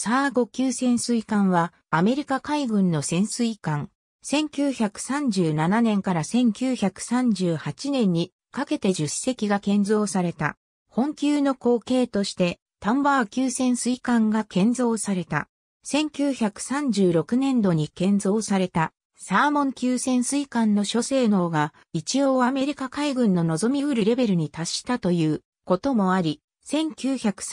サー5級潜水艦はアメリカ海軍の潜水艦。1937年から1938年にかけて10隻が建造された。本級の後継としてタンバー級潜水艦が建造された。1936年度に建造されたサーモン級潜水艦の諸性能が一応アメリカ海軍の望みうるレベルに達したということもあり、1937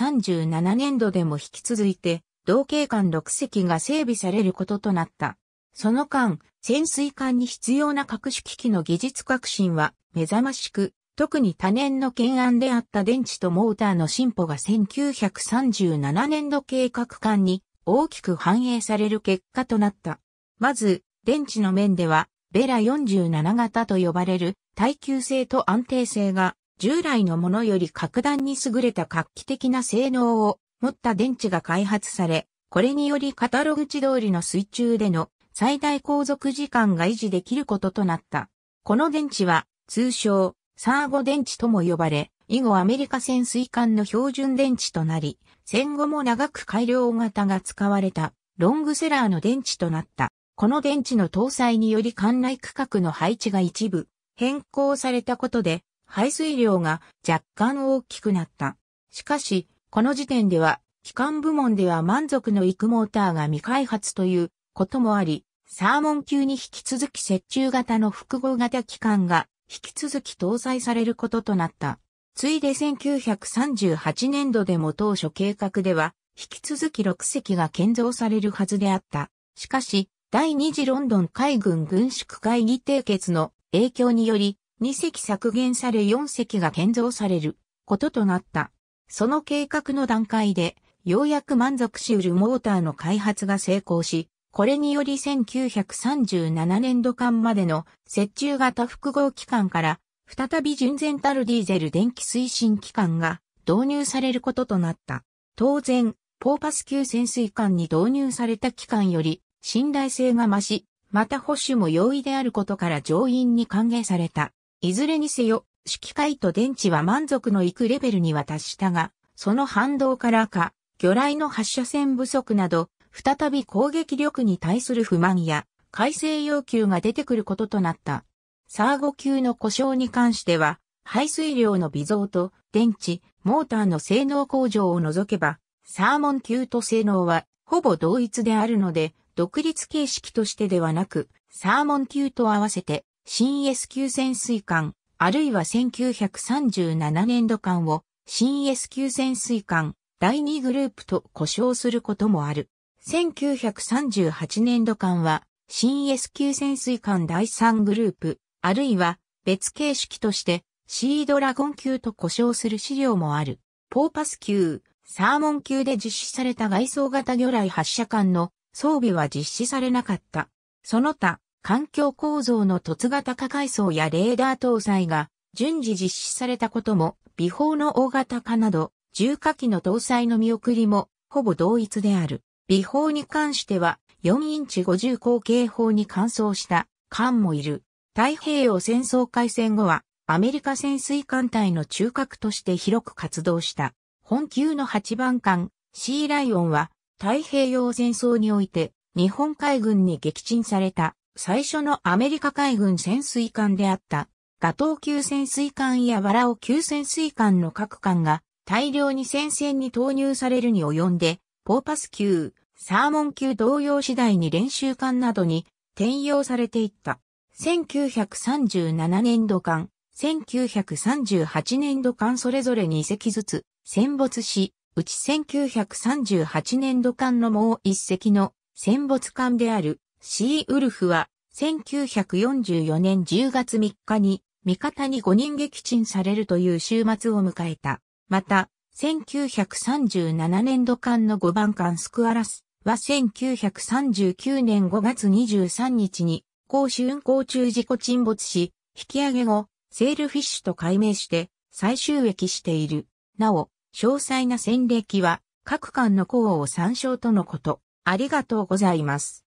年度でも引き続いて同型艦6隻が整備されることとなった。その間、潜水艦に必要な各種機器の技術革新は目覚ましく、特に多年の懸案であった電池とモーターの進歩が1937年度計画艦に大きく反映される結果となった。まず、電池の面では、ベラ47型と呼ばれる耐久性と安定性が従来のものより格段に優れた画期的な性能を持った電池が開発され、これによりカタログ値通りの水中での最大航続時間が維持できることとなった。この電池は通称サーゴ電池とも呼ばれ、以後アメリカ潜水艦の標準電池となり、戦後も長く改良型が使われたロングセラーの電池となった。この電池の搭載により艦内区画の配置が一部変更されたことで排水量が若干大きくなった。しかし、この時点では、機関部門では満足のいくモーターが未開発ということもあり、サーモン級に引き続き折衷型の複合型機関が引き続き搭載されることとなった。ついで1938年度でも当初計画では、引き続き6隻が建造されるはずであった。しかし、第2次ロンドン海軍軍縮会議締結の影響により、2隻削減され4隻が建造されることとなった。その計画の段階で、ようやく満足しうるモーターの開発が成功し、これにより1937年度間までの接中型複合機関から再び純然たるディーゼル電気推進機関が導入されることとなった。当然、ポーパス級潜水艦に導入された機関より信頼性が増し、また保守も容易であることから乗員に歓迎された。いずれにせよ、式械と電池は満足のいくレベルには達したが、その反動からか、魚雷の発射線不足など、再び攻撃力に対する不満や、改正要求が出てくることとなった。サーゴ級の故障に関しては、排水量の微増と電池、モーターの性能向上を除けば、サーモン級と性能はほぼ同一であるので、独立形式としてではなく、サーモン級と合わせて、新 S 級潜水艦、あるいは1937年度間を新 S 級潜水艦第2グループと呼称することもある。1938年度間は新 S 級潜水艦第3グループ、あるいは別形式としてシードラゴン級と呼称する資料もある。ポーパス級、サーモン級で実施された外装型魚雷発射艦の装備は実施されなかった。その他、環境構造の凸型化階層やレーダー搭載が順次実施されたことも、微法の大型化など、重火器の搭載の見送りも、ほぼ同一である。微法に関しては、4インチ50口径砲に換装した艦もいる。太平洋戦争開戦後は、アメリカ潜水艦隊の中核として広く活動した。本級の8番艦、シーライオンは、太平洋戦争において、日本海軍に撃沈された最初のアメリカ海軍潜水艦であった、ガトー級潜水艦やバラオ級潜水艦の各艦が大量に戦線に投入されるに及んで、ポーパス級、サーモン級同様次第に練習艦などに転用されていった。1937年度艦、1938年度艦それぞれに隻ずつ戦没し、うち1938年度艦のもう1隻の戦没艦であるシーウルフは1944年10月3日に味方に5人撃沈されるという週末を迎えた。また、1937年度間の5番艦スクアラスは1939年5月23日に公衆運行中事故沈没し、引き上げ後、セールフィッシュと改名して再収益している。なお、詳細な戦歴は各艦の功を参照とのこと。ありがとうございます。